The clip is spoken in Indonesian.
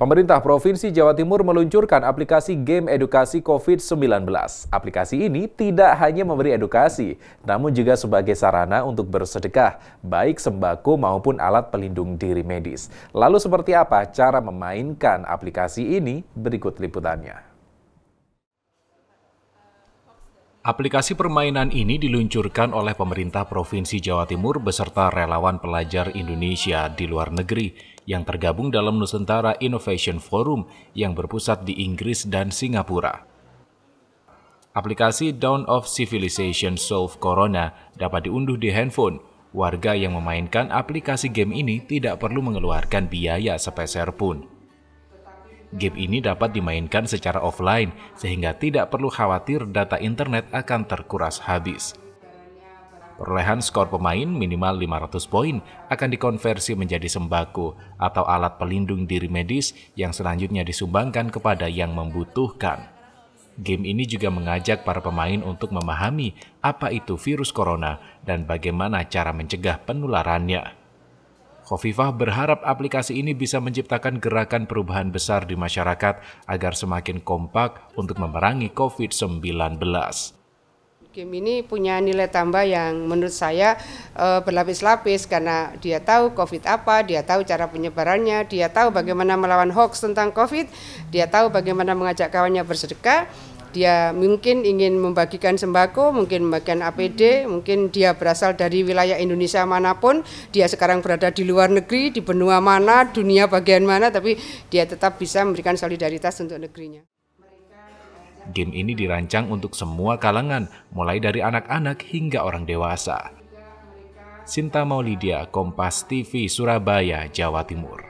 Pemerintah Provinsi Jawa Timur meluncurkan aplikasi game edukasi COVID-19. Aplikasi ini tidak hanya memberi edukasi, namun juga sebagai sarana untuk bersedekah, baik sembako maupun alat pelindung diri medis. Lalu seperti apa cara memainkan aplikasi ini? Berikut liputannya. Aplikasi permainan ini diluncurkan oleh pemerintah Provinsi Jawa Timur beserta relawan pelajar Indonesia di luar negeri yang tergabung dalam Nusantara Innovation Forum yang berpusat di Inggris dan Singapura. Aplikasi Down of Civilization Solve Corona dapat diunduh di handphone. Warga yang memainkan aplikasi game ini tidak perlu mengeluarkan biaya sepeser pun. Game ini dapat dimainkan secara offline, sehingga tidak perlu khawatir data internet akan terkuras habis. Perolehan skor pemain minimal 500 poin akan dikonversi menjadi sembako atau alat pelindung diri medis yang selanjutnya disumbangkan kepada yang membutuhkan. Game ini juga mengajak para pemain untuk memahami apa itu virus corona dan bagaimana cara mencegah penularannya. Kofifah berharap aplikasi ini bisa menciptakan gerakan perubahan besar di masyarakat agar semakin kompak untuk memerangi COVID-19. Game ini punya nilai tambah yang menurut saya e, berlapis-lapis karena dia tahu COVID apa, dia tahu cara penyebarannya, dia tahu bagaimana melawan hoax tentang COVID, dia tahu bagaimana mengajak kawannya bersedekah, dia mungkin ingin membagikan sembako, mungkin membagikan APD, hmm. mungkin dia berasal dari wilayah Indonesia manapun, dia sekarang berada di luar negeri, di benua mana, dunia bagian mana, tapi dia tetap bisa memberikan solidaritas untuk negerinya. Game ini dirancang untuk semua kalangan, mulai dari anak-anak hingga orang dewasa. Sinta Maulidia, Kompas TV, Surabaya, Jawa Timur.